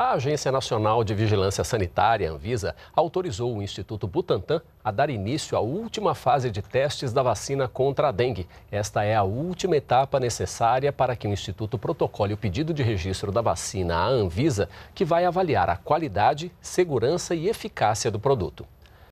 A Agência Nacional de Vigilância Sanitária, Anvisa, autorizou o Instituto Butantan a dar início à última fase de testes da vacina contra a dengue. Esta é a última etapa necessária para que o Instituto protocole o pedido de registro da vacina à Anvisa, que vai avaliar a qualidade, segurança e eficácia do produto.